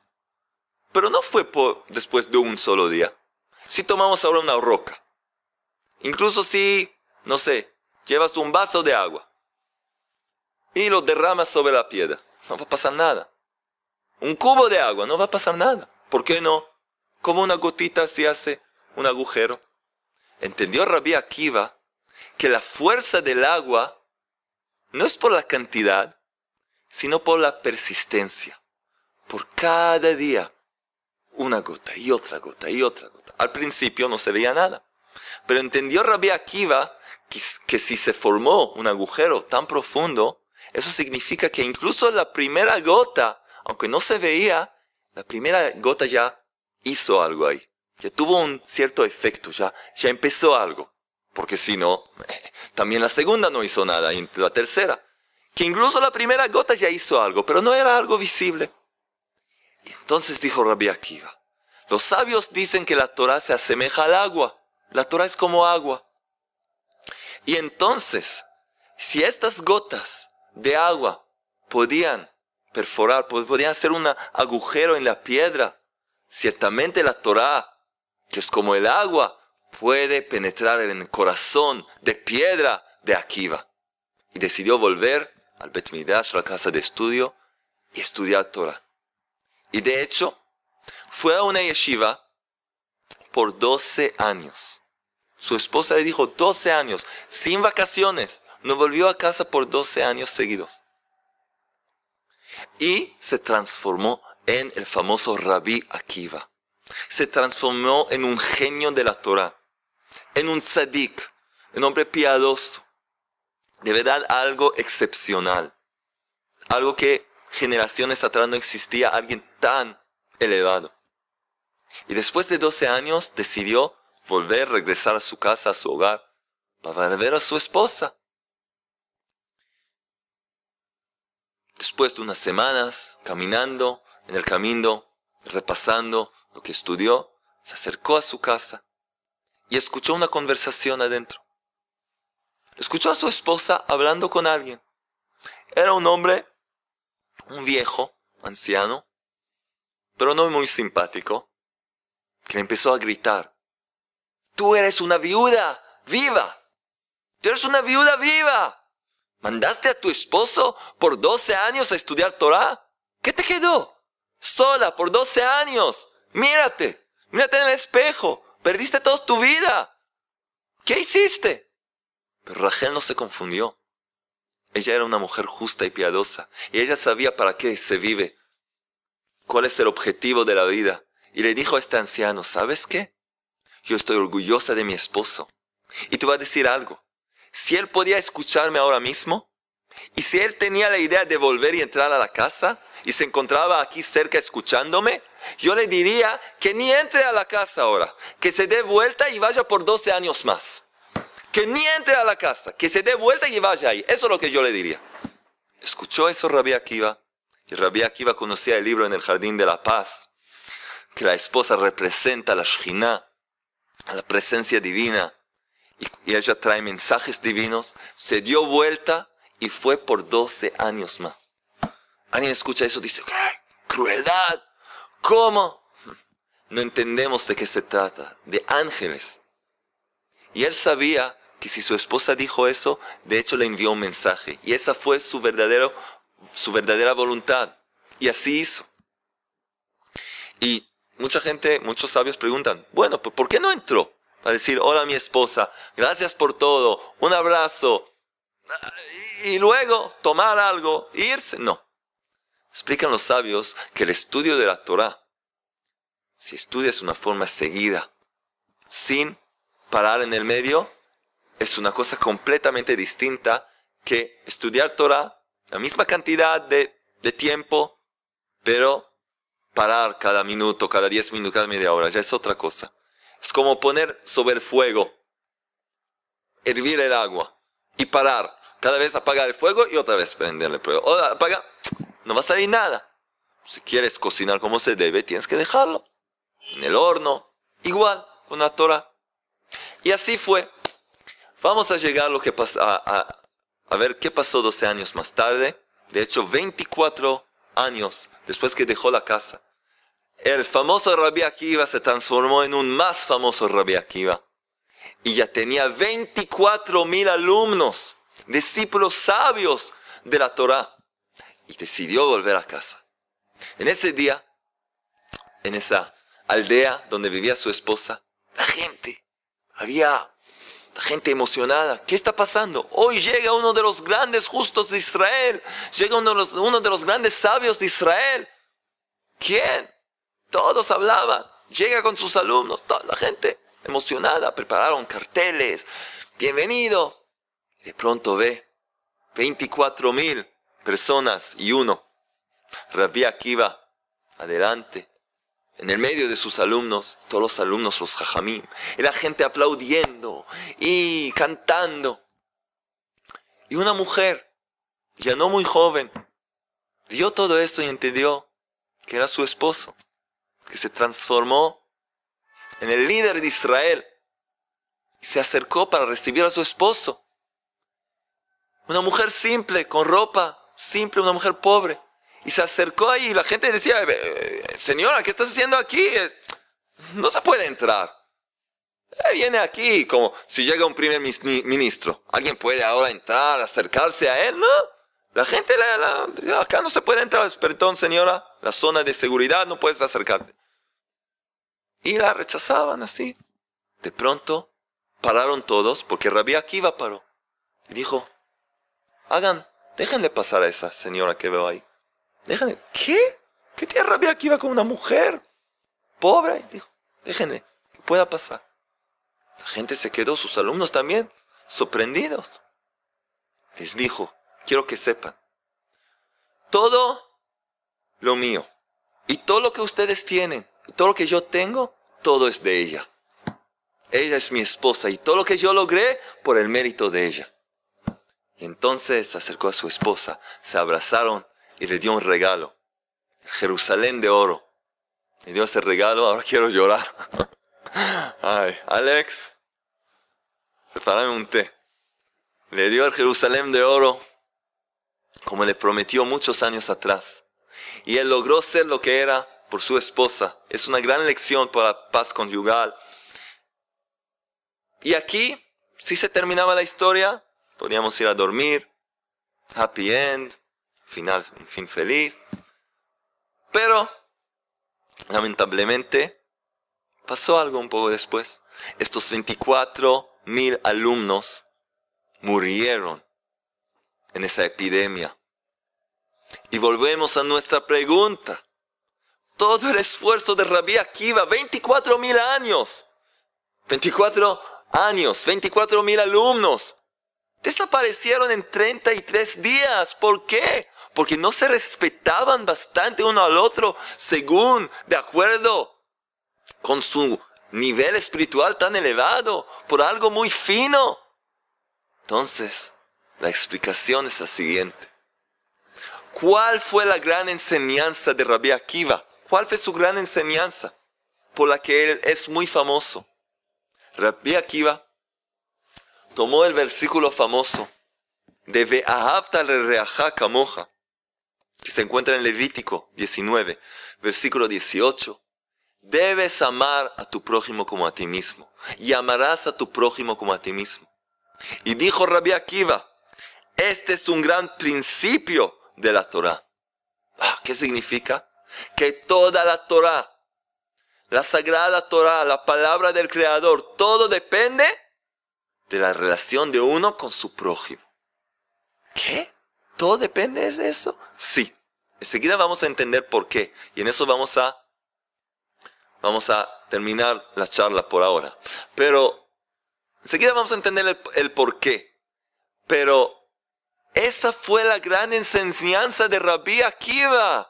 Pero no fue después de un solo día. Si tomamos ahora una roca Incluso si, no sé, llevas un vaso de agua y lo derramas sobre la piedra, no va a pasar nada. Un cubo de agua, no va a pasar nada. ¿Por qué no? Como una gotita se hace un agujero. Entendió Rabbi Akiva que la fuerza del agua no es por la cantidad, sino por la persistencia. Por cada día, una gota y otra gota y otra gota. Al principio no se veía nada. Pero entendió Rabbi Akiva que, si se formó un agujero tan profundo, eso significa que incluso la primera gota, aunque no se veía, la primera gota ya hizo algo ahí. Ya tuvo un cierto efecto, ya, ya empezó algo. Porque si no, también la segunda no hizo nada, y la tercera. Que incluso la primera gota ya hizo algo, pero no era algo visible. entonces dijo Rabbi Akiva, los sabios dicen que la Torah se asemeja al agua. La Torah es como agua. Y entonces, si estas gotas de agua podían perforar, podían hacer un agujero en la piedra, ciertamente la Torah, que es como el agua, puede penetrar en el corazón de piedra de Akiva. Y decidió volver al Bet a la casa de estudio, y estudiar Torah. Y de hecho, fue a una yeshiva por 12 años. Su esposa le dijo 12 años, sin vacaciones. No volvió a casa por 12 años seguidos. Y se transformó en el famoso Rabí Akiva. Se transformó en un genio de la Torah, en un tzadik, un hombre piadoso. De verdad, algo excepcional. Algo que generaciones atrás no existía alguien tan elevado. Y después de 12 años decidió volver, regresar a su casa, a su hogar, para ver a su esposa. Después de unas semanas, caminando en el camino, repasando lo que estudió, se acercó a su casa y escuchó una conversación adentro. Escuchó a su esposa hablando con alguien. Era un hombre, un viejo, anciano, pero no muy simpático, que le empezó a gritar Tú eres una viuda viva. Tú eres una viuda viva. Mandaste a tu esposo por 12 años a estudiar Torah. ¿Qué te quedó? Sola por 12 años. Mírate. Mírate en el espejo. Perdiste toda tu vida. ¿Qué hiciste? Pero Rachel no se confundió. Ella era una mujer justa y piadosa, y ella sabía para qué se vive, cuál es el objetivo de la vida. Y le dijo a este anciano, ¿sabes qué? Yo estoy orgullosa de mi esposo. Y te voy a decir algo. Si él podía escucharme ahora mismo, y si él tenía la idea de volver y entrar a la casa, y se encontraba aquí cerca escuchándome, yo le diría que ni entre a la casa ahora, que se dé vuelta y vaya por 12 años más. Que ni entre a la casa, que se dé vuelta y vaya ahí. Eso es lo que yo le diría. Escuchó eso Rabbi Akiva. Y Rabbi Akiva conocía el libro en el Jardín de la Paz, que la esposa representa a la a la presencia divina y, ella trae mensajes divinos, se dio vuelta y fue por 12 años más. Alguien escucha eso dice, ¡Crueldad! ¿Cómo? No entendemos de qué se trata, de ángeles. Y él sabía que si su esposa dijo eso, de hecho le envió un mensaje. Y esa fue su, verdadero, su verdadera voluntad. Y así hizo. Y mucha gente, muchos sabios preguntan, bueno, ¿por qué no entro a decir, hola mi esposa, gracias por todo, un abrazo, y luego tomar algo, e irse. No. Explican los sabios que el estudio de la Torah, si estudias una forma seguida, sin parar en el medio, es una cosa completamente distinta que estudiar Torah la misma cantidad de tiempo, pero parar cada minuto, cada diez minutos, cada media hora, ya es otra cosa. Es como poner sobre el fuego, hervir el agua y parar. Cada vez apagar el fuego y otra vez prenderle el fuego. O apaga, no va a salir nada. Si quieres cocinar como se debe, tienes que dejarlo. En el horno, igual, una Torah. Y así fue. Vamos a llegar a, lo que a, ver qué pasó 12 años más tarde. De hecho, 24 años después que dejó la casa. El famoso Rabbi Akiva se transformó en un más famoso Rabbi Akiva. Y ya tenía 24 mil alumnos, discípulos sabios de la Torah. Y decidió volver a casa. En ese día, en esa aldea donde vivía su esposa, la gente había gente emocionada. ¿Qué está pasando? Hoy llega uno de los grandes justos de Israel. Llega uno de los, grandes sabios de Israel. ¿Quién? Todos hablaban. Llega con sus alumnos. Toda la gente emocionada. Prepararon carteles. Bienvenido. de pronto ve 24 mil personas y uno. Rabbi Akiva. Adelante en el medio de sus alumnos, todos los alumnos, los jajamim, y la gente aplaudiendo y cantando. Y una mujer, ya no muy joven, vio todo esto y entendió que era su esposo, que se transformó en el líder de Israel. Y se acercó para recibir a su esposo. Una mujer simple, con ropa simple, una mujer pobre. Y se acercó y la gente decía, eh, señora, ¿qué estás haciendo aquí? Eh, no se puede entrar. Eh, viene aquí como si llega un primer ministro. ¿Alguien puede ahora entrar, acercarse a él? No. La gente, acá no se puede entrar. Perdón, señora, la zona de seguridad no puedes acercarte. Y la rechazaban así. De pronto pararon todos porque Rabí Akiva paró. Y dijo, hagan, déjenle pasar a esa señora que veo ahí déjenme, ¿qué? ¿Qué tierra rabia que iba con una mujer? Pobre, dijo, déjenme, que pueda pasar. La gente se quedó, sus alumnos también, sorprendidos. Les dijo, quiero que sepan, todo lo mío y todo lo que ustedes tienen y todo lo que yo tengo, todo es de ella. Ella es mi esposa y todo lo que yo logré por el mérito de ella. Y entonces se acercó a su esposa, se abrazaron y le dio un regalo. Jerusalén de oro. Le dio ese regalo, ahora quiero llorar. Ay, Alex, prepárame un té. Le dio el Jerusalén de oro, como le prometió muchos años atrás. Y él logró ser lo que era por su esposa. Es una gran lección para paz conyugal. Y aquí, si se terminaba la historia, podíamos ir a dormir. Happy end final, un fin feliz. Pero, lamentablemente, pasó algo un poco después. Estos 24 mil alumnos murieron en esa epidemia. Y volvemos a nuestra pregunta. Todo el esfuerzo de Rabbi Akiva, 24 mil años. 24 años, 24 mil alumnos. Desaparecieron en 33 días. ¿Por qué? porque no se respetaban bastante uno al otro según, de acuerdo con su nivel espiritual tan elevado, por algo muy fino. Entonces, la explicación es la siguiente. ¿Cuál fue la gran enseñanza de Rabbi Akiva? ¿Cuál fue su gran enseñanza por la que él es muy famoso? Rabbi Akiva tomó el versículo famoso de Ve'ahavta le reaja Moja que se encuentra en Levítico 19, versículo 18. Debes amar a tu prójimo como a ti mismo, y amarás a tu prójimo como a ti mismo. Y dijo Rabbi Akiva, este es un gran principio de la Torah. ¿Qué significa? Que toda la Torah, la sagrada Torah, la palabra del Creador, todo depende de la relación de uno con su prójimo. ¿Qué? ¿Todo depende de eso? Sí. Enseguida vamos a entender por qué. Y en eso vamos a, vamos a terminar la charla por ahora. Pero enseguida vamos a entender el, por qué. Pero esa fue la gran enseñanza de Rabbi Akiva.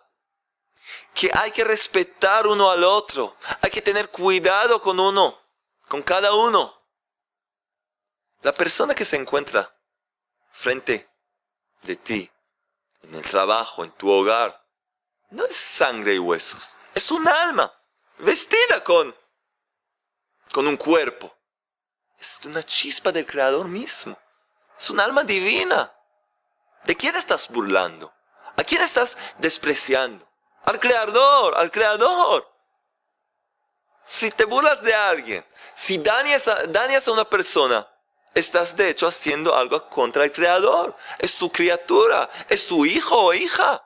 Que hay que respetar uno al otro. Hay que tener cuidado con uno, con cada uno. La persona que se encuentra frente de ti, en el trabajo, en tu hogar, no es sangre y huesos, es un alma vestida con, con un cuerpo. Es una chispa del Creador mismo. Es un alma divina. ¿De quién estás burlando? ¿A quién estás despreciando? Al Creador, al Creador. Si te burlas de alguien, si dañas dañas a una persona, Estás de hecho haciendo algo contra el Creador. Es su criatura, es su hijo o hija.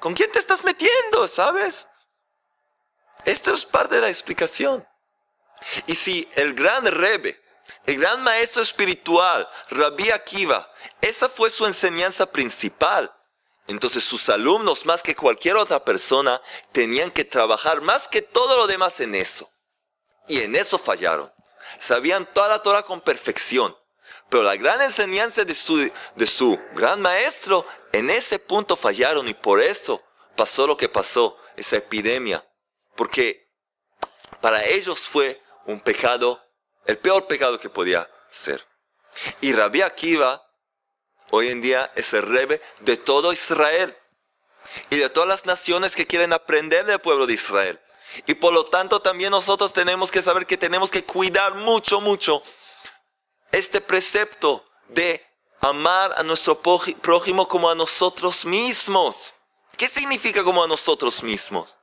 ¿Con quién te estás metiendo, sabes? Esto es parte de la explicación. Y si el gran Rebe, el gran maestro espiritual, Rabbi Akiva, esa fue su enseñanza principal, entonces sus alumnos, más que cualquier otra persona, tenían que trabajar más que todo lo demás en eso. Y en eso fallaron. Sabían toda la Torah con perfección. Pero la gran enseñanza de su, de su gran maestro, en ese punto fallaron y por eso pasó lo que pasó, esa epidemia. Porque para ellos fue un pecado, el peor pecado que podía ser. Y Rabbi Akiva hoy en día es el rebe de todo Israel y de todas las naciones que quieren aprender del pueblo de Israel. Y por lo tanto también nosotros tenemos que saber que tenemos que cuidar mucho, mucho este precepto de amar a nuestro prójimo como a nosotros mismos. ¿Qué significa como a nosotros mismos?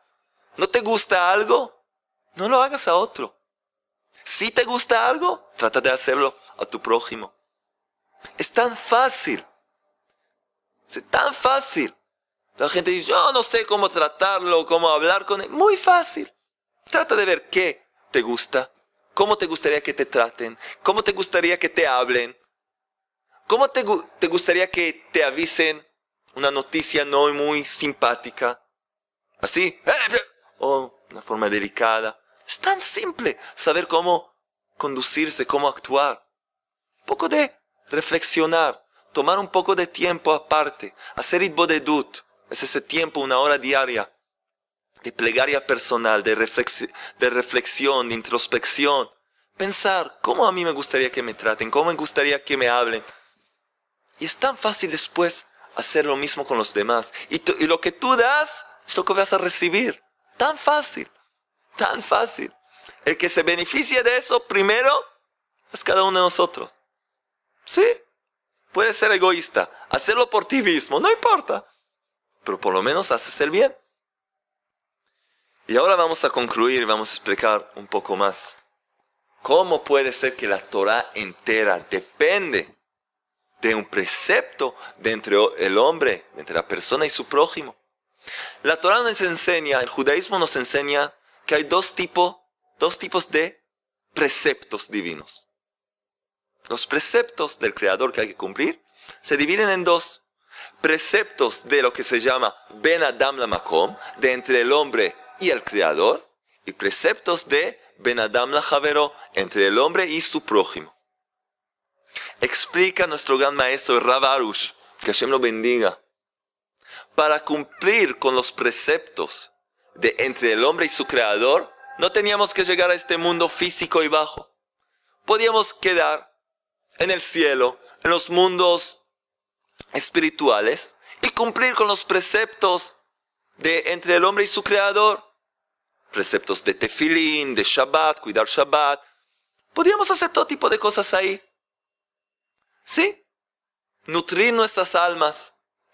¿No te gusta algo? No lo hagas a otro. Si te gusta algo, trata de hacerlo a tu prójimo. Es tan fácil. Es tan fácil. La gente dice, yo no sé cómo tratarlo, cómo hablar con él. Muy fácil. Trata de ver qué te gusta, cómo te gustaría que te traten, cómo te gustaría que te hablen, cómo te, gustaría que te avisen una noticia no muy simpática. Así, o una forma delicada. Es tan simple saber cómo conducirse, cómo actuar. Un poco de reflexionar, tomar un poco de tiempo aparte, hacer dut. Es ese tiempo, una hora diaria de plegaria personal, de, reflexión, de introspección. Pensar cómo a mí me gustaría que me traten, cómo me gustaría que me hablen. Y es tan fácil después hacer lo mismo con los demás. Y, y lo que tú das es lo que vas a recibir. Tan fácil, tan fácil. El que se beneficie de eso primero es cada uno de nosotros. Sí, puede ser egoísta, hacerlo por ti mismo, no importa pero por lo menos haces el bien. Y ahora vamos a concluir, vamos a explicar un poco más. ¿Cómo puede ser que la Torah entera depende de un precepto de entre el hombre, de entre la persona y su prójimo? La Torah nos enseña, el judaísmo nos enseña que hay dos, tipos, dos tipos de preceptos divinos. Los preceptos del Creador que hay que cumplir se dividen en dos preceptos de lo que se llama Ben Adam la macom de entre el hombre y el Creador, y preceptos de Ben Adam la javero entre el hombre y su prójimo. Explica nuestro gran maestro Rav Arush, que Hashem lo bendiga, para cumplir con los preceptos de entre el hombre y su creador, no teníamos que llegar a este mundo físico y bajo. Podíamos quedar en el cielo, en los mundos espirituales y cumplir con los preceptos de entre el hombre y su creador. Preceptos de tefilín, de Shabbat, cuidar Shabbat. Podríamos hacer todo tipo de cosas ahí. ¿Sí? Nutrir nuestras almas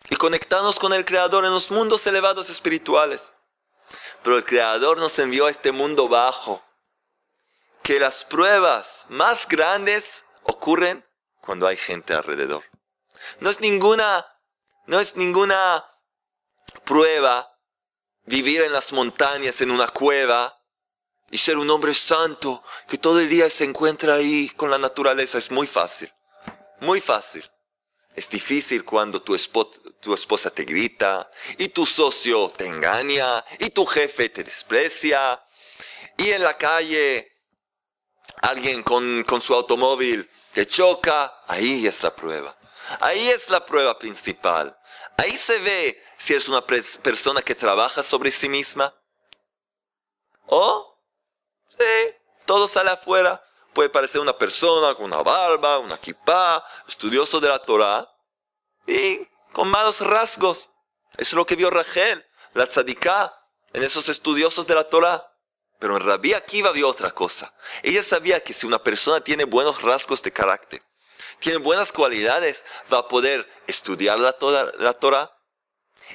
y conectarnos con el Creador en los mundos elevados espirituales. Pero el Creador nos envió a este mundo bajo. Que las pruebas más grandes ocurren cuando hay gente alrededor. No es ninguna, no es ninguna prueba vivir en las montañas, en una cueva, y ser un hombre santo que todo el día se encuentra ahí con la naturaleza. Es muy fácil, muy fácil. Es difícil cuando tu, tu esposa te grita y tu socio te engaña y tu jefe te desprecia y en la calle alguien con, su automóvil te choca. Ahí es la prueba. Ahí es la prueba principal. Ahí se ve si es una persona que trabaja sobre sí misma. ¿O? Sí, todo sale afuera. Puede parecer una persona con una barba, una kipá, estudioso de la Torah y con malos rasgos. Eso es lo que vio Rachel, la tzadiká, en esos estudiosos de la Torah. Pero en Rabí Akiva vio otra cosa. Ella sabía que si una persona tiene buenos rasgos de carácter, tiene buenas cualidades, va a poder estudiar la, Torah, la Torá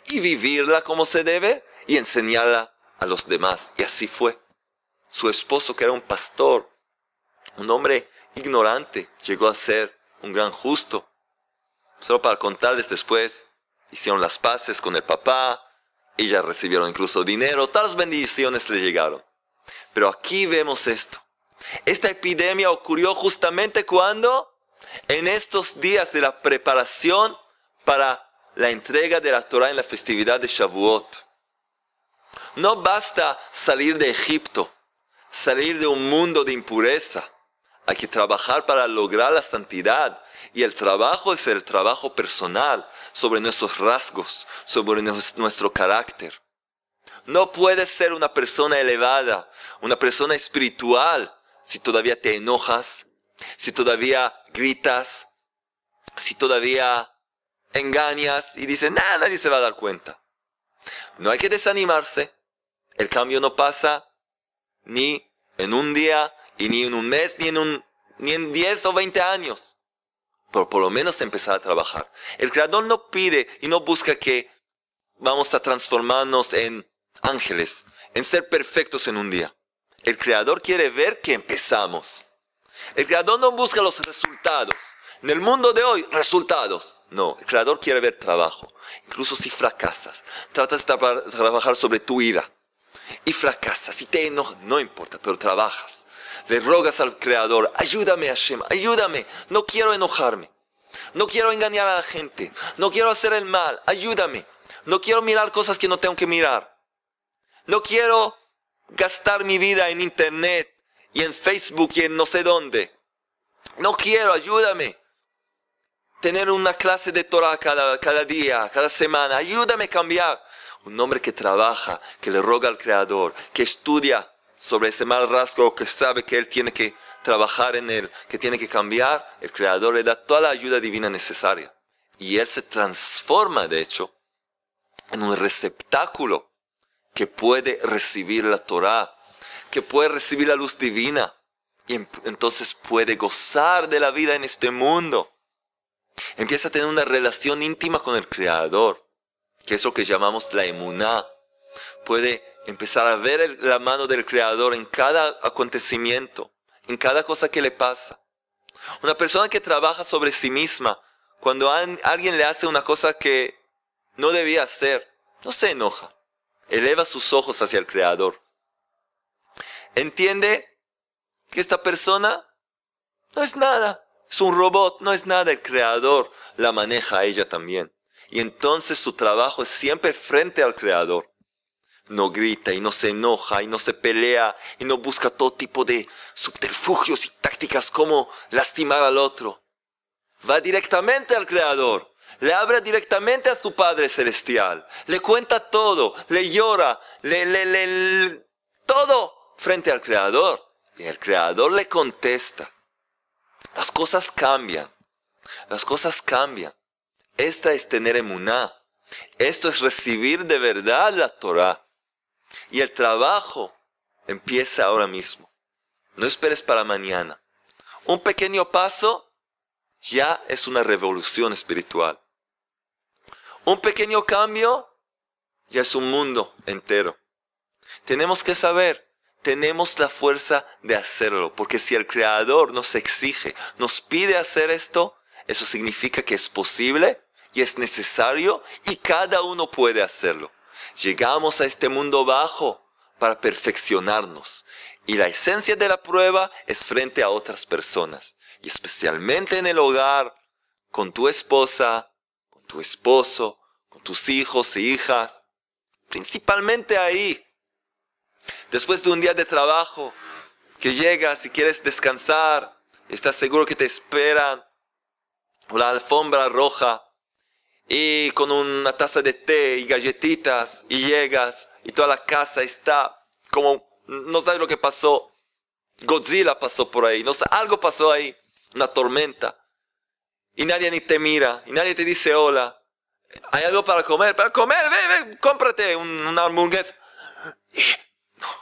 y vivirla como se debe y enseñarla a los demás. Y así fue. Su esposo, que era un pastor, un hombre ignorante, llegó a ser un gran justo. Solo para contarles después, hicieron las paces con el papá, ellas recibieron incluso dinero, las bendiciones le llegaron. Pero aquí vemos esto. Esta epidemia ocurrió justamente cuando en estos días de la preparación para la entrega de la Torah en la festividad de Shavuot. No basta salir de Egipto, salir de un mundo de impureza. Hay que trabajar para lograr la santidad. Y el trabajo es el trabajo personal sobre nuestros rasgos, sobre nuestro carácter. No puedes ser una persona elevada, una persona espiritual, si todavía te enojas, si todavía gritas, si todavía engañas y dices, nada, nadie se va a dar cuenta. No hay que desanimarse. El cambio no pasa ni en un día, ni en un mes, ni en, un, ni en 10 o 20 años. Pero por lo menos empezar a trabajar. El Creador no pide y no busca que vamos a transformarnos en ángeles, en ser perfectos en un día. El Creador quiere ver que empezamos. El creador no busca los resultados. En el mundo de hoy, resultados. No, el creador quiere ver trabajo. Incluso si fracasas, tratas de trabajar sobre tu ira y fracasas Si te enojas, no importa, pero trabajas. Le rogas al creador, ayúdame Hashem, ayúdame, no quiero enojarme. No quiero engañar a la gente, no quiero hacer el mal, ayúdame. No quiero mirar cosas que no tengo que mirar. No quiero gastar mi vida en internet y en Facebook y en no sé dónde. No quiero, ayúdame. Tener una clase de Torah cada, día, cada semana. Ayúdame a cambiar. Un hombre que trabaja, que le roga al Creador, que estudia sobre ese mal rasgo, que sabe que él tiene que trabajar en él, que tiene que cambiar, el Creador le da toda la ayuda divina necesaria. Y él se transforma, de hecho, en un receptáculo que puede recibir la Torah que puede recibir la luz divina y em, entonces puede gozar de la vida en este mundo. Empieza a tener una relación íntima con el Creador, que es lo que llamamos la emuná. Puede empezar a ver la mano del Creador en cada acontecimiento, en cada cosa que le pasa. Una persona que trabaja sobre sí misma, cuando alguien le hace una cosa que no debía hacer, no se enoja, eleva sus ojos hacia el Creador Entiende que esta persona no es nada, es un robot, no es nada, el creador la maneja a ella también. Y entonces su trabajo es siempre frente al creador. No grita y no se enoja y no se pelea y no busca todo tipo de subterfugios y tácticas como lastimar al otro. Va directamente al creador le habla directamente a su Padre Celestial, le cuenta todo, le llora, le, le, le, todo frente al Creador. Y el Creador le contesta. Las cosas cambian. Las cosas cambian. Esta es tener emuná. Esto es recibir de verdad la Torah. Y el trabajo empieza ahora mismo. No esperes para mañana. Un pequeño paso ya es una revolución espiritual. Un pequeño cambio ya es un mundo entero. Tenemos que saber tenemos la fuerza de hacerlo, porque si el Creador nos exige, nos pide hacer esto, eso significa que es posible y es necesario y cada uno puede hacerlo. Llegamos a este mundo bajo para perfeccionarnos y la esencia de la prueba es frente a otras personas y especialmente en el hogar, con tu esposa, con tu esposo, con tus hijos e hijas, principalmente ahí Después de un día de trabajo, que llegas y quieres descansar, estás seguro que te esperan la alfombra roja y con una taza de té y galletitas y llegas y toda la casa está como, no sabes lo que pasó, Godzilla pasó por ahí, no sé, algo pasó ahí, una tormenta y nadie ni te mira y nadie te dice hola. ¿Hay algo para comer? Para comer, ve, ve, cómprate un, una hamburguesa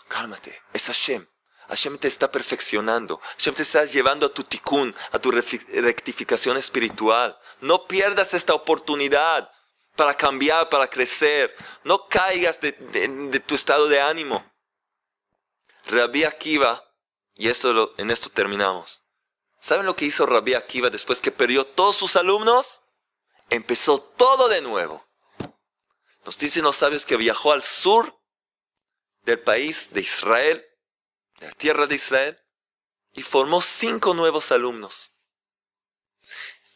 cálmate, es Hashem. Hashem te está perfeccionando. Hashem te está llevando a tu tikkun, a tu rectificación espiritual. No pierdas esta oportunidad para cambiar, para crecer. No caigas de, tu estado de ánimo. Rabbi Akiva, y eso en esto terminamos. ¿Saben lo que hizo Rabbi Akiva después que perdió todos sus alumnos? Empezó todo de nuevo. Nos dicen los sabios que viajó al sur del país de Israel, de la tierra de Israel, y formó cinco nuevos alumnos.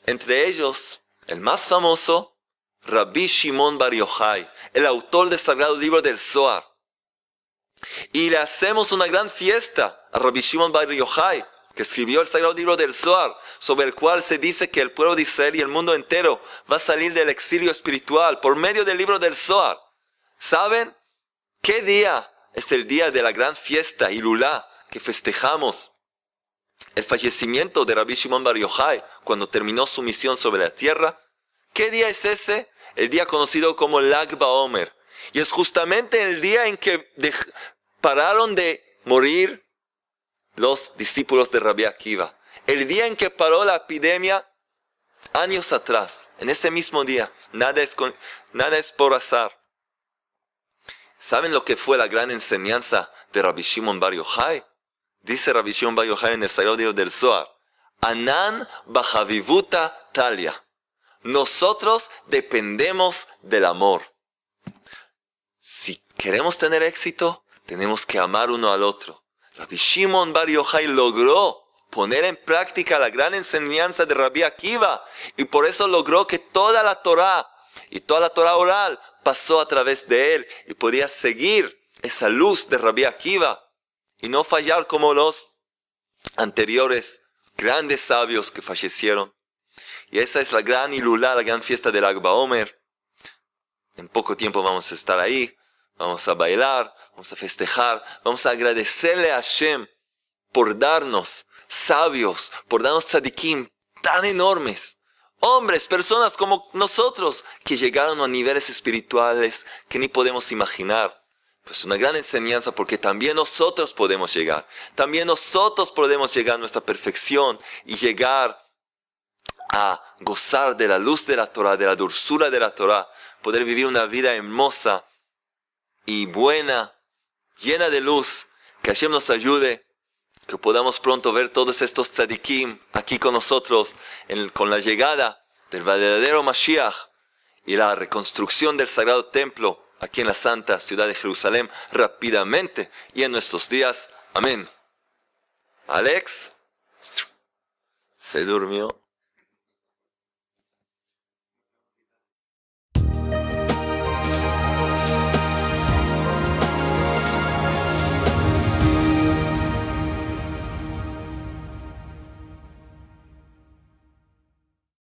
Entre ellos, el más famoso, Rabbi Shimon Bar Yochai, el autor del sagrado libro del Zohar. Y le hacemos una gran fiesta a Rabbi Shimon Bar Yochai, que escribió el sagrado libro del Zohar, sobre el cual se dice que el pueblo de Israel y el mundo entero va a salir del exilio espiritual por medio del libro del Zohar. ¿Saben qué día es el día de la gran fiesta, Ilulá, que festejamos. El fallecimiento de Rabbi Shimon Bar Yochai, cuando terminó su misión sobre la tierra. ¿Qué día es ese? El día conocido como Lag Baomer. Y es justamente el día en que pararon de morir los discípulos de Rabbi Akiva. El día en que paró la epidemia años atrás, en ese mismo día, nada es, nada es por azar. ¿Saben lo que fue la gran enseñanza de Rabbi Shimon Bar Yochai? Dice Rabbi Shimon Bar Yochai en el Sagrario del Zohar. Anan Bajavivuta Talia. Nosotros dependemos del amor. Si queremos tener éxito, tenemos que amar uno al otro. Rabbi Shimon Bar Yochai logró poner en práctica la gran enseñanza de Rabbi Akiva y por eso logró que toda la Torah y toda la Torah oral pasó a través de él y podía seguir esa luz de Rabbi Akiva y no fallar como los anteriores grandes sabios que fallecieron. Y esa es la gran ilula, la gran fiesta del Agba Omer. En poco tiempo vamos a estar ahí, vamos a bailar, vamos a festejar, vamos a agradecerle a Hashem por darnos sabios, por darnos tzadikim tan enormes, Hombres, personas como nosotros que llegaron a niveles espirituales que ni podemos imaginar. Pues una gran enseñanza porque también nosotros podemos llegar. También nosotros podemos llegar a nuestra perfección y llegar a gozar de la luz de la Torah, de la dulzura de la Torah, poder vivir una vida hermosa y buena, llena de luz. Que Hashem nos ayude que podamos pronto ver todos estos tzadikim aquí con nosotros, con la llegada del verdadero Mashiach y la reconstrucción del Sagrado Templo aquí en la Santa Ciudad de Jerusalén rápidamente y en nuestros días. Amén. Alex se durmió.